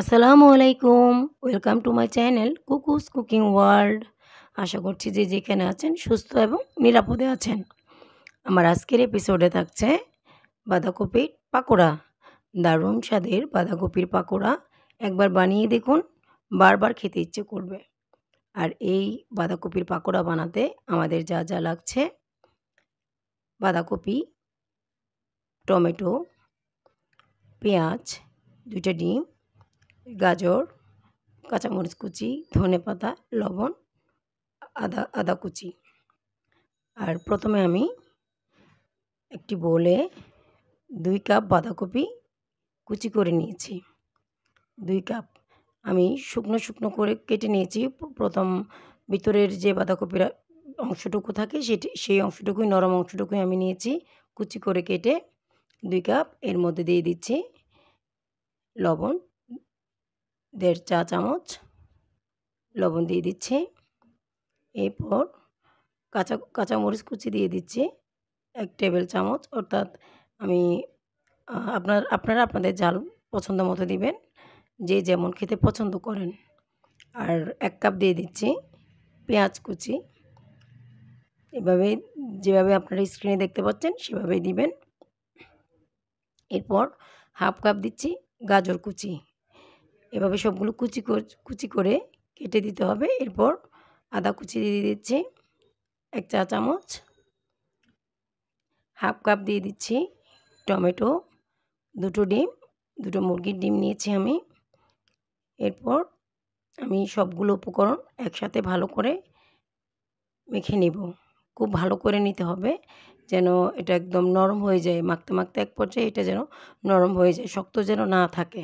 আসসালামু আলাইকুম welcome to my channel Kuku's cooking world আশা করছি যে যেখানে আছেন সুস্থ এবং নিরাপদে আছেন আমার আজকের এপিসোডে থাকছে বাঁধাকপির পাকোড়া দারুণ স্বাদের বাঁধাকপির পাকোড়া একবার বানিয়ে দেখুন বারবার খেতে ইচ্ছে করবে আর এই বাঁধাকপির পাকোড়া বানাতে আমাদের যা যা লাগছে বাঁধাকপি টমেটো পেঁয়াজ দুইটা ডিম গাজর কাঁচামরিচ কুচি ধনে পাতা লবণ আদা আদা কুচি আর প্রথমে আমি একটি বোলে দুই কাপ বাঁধাকপি কুচি করে নিয়েছি দুই কাপ আমি শুকনো শুকনো করে কেটে নিয়েছি প্রথম ভিতরের যে বাঁধাকপির অংশটুকু থাকে সেটি সেই অংশটুকুই নরম অংশটুকুই আমি নিয়েছি কুচি করে কেটে দুই কাপ এর মধ্যে দিয়ে দিচ্ছি লবণ দেড় চা চামচ লবণ দিয়ে দিচ্ছি এরপর কাঁচা কাঁচামরিচ কুচি দিয়ে দিচ্ছি এক টেবিল চামচ অর্থাৎ আমি আপনার আপনারা আপনাদের জাল পছন্দ মতো দিবেন যে যেমন খেতে পছন্দ করেন আর এক কাপ দিয়ে দিচ্ছি পেঁয়াজ কুচি এভাবে যেভাবে আপনারা স্ক্রিনে দেখতে পাচ্ছেন সেভাবেই দিবেন এরপর হাফ কাপ দিচ্ছি গাজর কুচি এভাবে সবগুলো কুচি কুচি করে কেটে দিতে হবে এরপর আদা কুচি দিয়ে দিচ্ছি এক চা চামচ হাফ কাপ দিয়ে দিচ্ছি টমেটো দুটো ডিম দুটো মুরগির ডিম নিয়েছি আমি এরপর আমি সবগুলো উপকরণ একসাথে ভালো করে মেখে নিব খুব ভালো করে নিতে হবে যেন এটা একদম নরম হয়ে যায় মাখতে মাখতে এক পর্যায়ে এটা যেন নরম হয়ে যায় শক্ত যেন না থাকে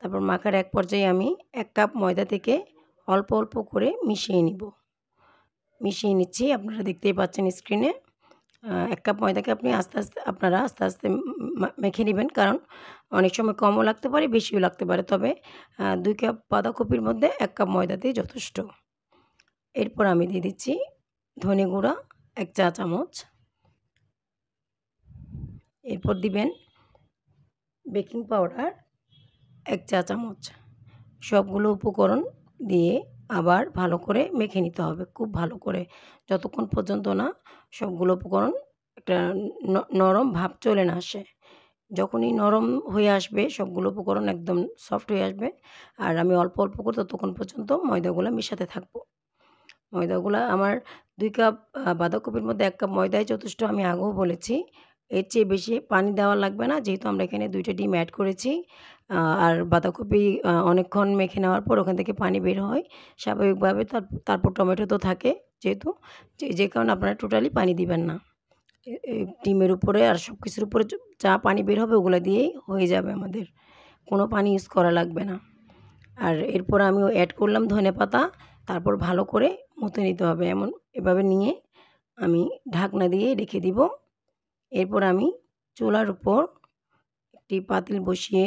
তারপর মাখার এক পর্যায়ে আমি এক কাপ ময়দা থেকে অল্প অল্প করে মিশিয়ে নিব মিশিয়ে নিচ্ছি আপনারা দেখতেই পাচ্ছেন স্ক্রিনে এক কাপ ময়দাকে আপনি আস্তে আস্তে আপনারা আস্তে আস্তে মেখে নেবেন কারণ অনেক সময় কমও লাগতে পারে বেশিও লাগতে পারে তবে দুই কাপ বাঁধাকপির মধ্যে এক কাপ ময়দাতেই যথেষ্ট এরপর আমি দিয়ে দিচ্ছি ধনে গুঁড়া এক চা চামচ এরপর দিবেন বেকিং পাউডার এক চা চামচ সবগুলো উপকরণ দিয়ে আবার ভালো করে মেখে নিতে হবে খুব ভালো করে যতক্ষণ পর্যন্ত না সবগুলো উপকরণ একটা নরম ভাব চলে না আসে যখনই নরম হয়ে আসবে সবগুলো উপকরণ একদম সফট হয়ে আসবে আর আমি অল্প অল্প করে ততক্ষণ পর্যন্ত ময়দাগুলো মিশাতে থাকবো ময়দাগুলো আমার দুই কাপ বাঁধাকপির মধ্যে এক কাপ ময়দাই যথেষ্ট আমি আগেও বলেছি এর চেয়ে বেশি পানি দেওয়া লাগবে না যেহেতু আমরা এখানে দুইটা ডিম অ্যাড করেছি আর বাঁধাকপি অনেকক্ষণ মেখে নেওয়ার পর ওখান থেকে পানি বের হয় স্বাভাবিকভাবে তারপর টমেটো তো থাকে যেহেতু যে কারণে আপনারা টোটালি পানি দিবেন না ডিমের উপরে আর সব কিছুর উপরে যা পানি বের হবে ওগুলো দিয়েই হয়ে যাবে আমাদের কোনো পানি ইউজ করা লাগবে না আর এরপর আমি অ্যাড করলাম ধনে পাতা তারপর ভালো করে মতে নিতে হবে এমন এভাবে নিয়ে আমি ঢাকনা দিয়ে রেখে দিব এরপর আমি চুলার উপর একটি পাতিল বসিয়ে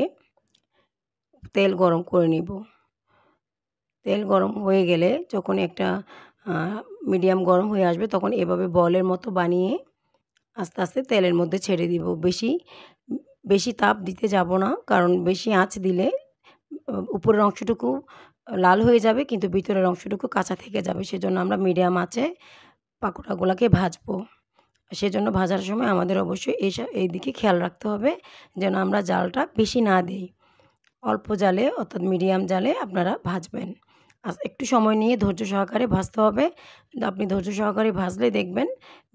তেল গরম করে নিব তেল গরম হয়ে গেলে যখন একটা মিডিয়াম গরম হয়ে আসবে তখন এভাবে বলের মতো বানিয়ে আস্তে আস্তে তেলের মধ্যে ছেড়ে দিব বেশি বেশি তাপ দিতে যাব না কারণ বেশি আঁচ দিলে উপরের অংশটুকু লাল হয়ে যাবে কিন্তু ভিতরের অংশটুকু কাঁচা থেকে যাবে সেজন্য আমরা মিডিয়াম আঁচে পাকোড়াগুলোকে ভাজবো সেজন্য ভাজার সময় আমাদের অবশ্যই এইসব এই দিকে খেয়াল রাখতে হবে যেন আমরা জালটা বেশি না দিই অল্প জালে অর্থাৎ মিডিয়াম জালে আপনারা ভাজবেন আর একটু সময় নিয়ে ধৈর্য সহকারে ভাজতে হবে আপনি ধৈর্য সহকারে ভাজলে দেখবেন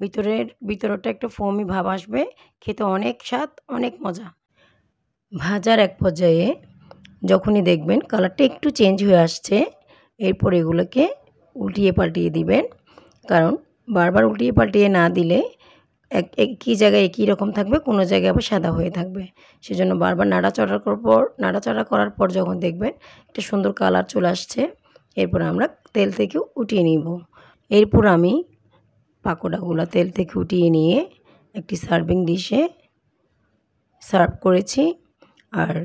ভিতরের ভিতরটা একটা ফোমি ভাব আসবে খেতে অনেক স্বাদ অনেক মজা ভাজার এক পর্যায়ে যখনই দেখবেন কালারটা একটু চেঞ্জ হয়ে আসছে এরপর এগুলোকে উল্টিয়ে পাল্টিয়ে দিবেন কারণ বারবার উল্টিয়ে পাল্টিয়ে না দিলে এক একই জায়গায় একই রকম থাকবে কোনো জায়গায় আবার সাদা হয়ে থাকবে সেজন্য বারবার নাড়াচাড়া করার পর নাড়াচাড়া করার পর যখন দেখবেন একটা সুন্দর কালার চলে আসছে এরপর আমরা তেল থেকে উঠিয়ে নিব এরপর আমি পাকোড়াগুলো তেল থেকে উঠিয়ে নিয়ে একটি সার্ভিং ডিশে সার্ভ করেছি আর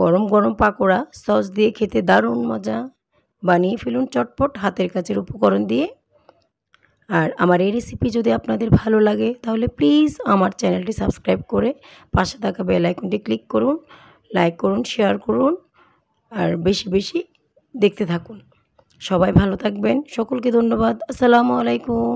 গরম গরম পাকোড়া সস দিয়ে খেতে দারুণ মজা বানিয়ে ফেলুন চটপট হাতের কাছের উপকরণ দিয়ে আর আমার এই রেসিপি যদি আপনাদের ভালো লাগে তাহলে প্লিজ আমার চ্যানেলটি সাবস্ক্রাইব করে পাশে থাকা বেল আইকনটি ক্লিক করুন লাইক করুন শেয়ার করুন আর বেশি বেশি দেখতে থাকুন সবাই ভালো থাকবেন সকলকে ধন্যবাদ আসসালামু আলাইকুম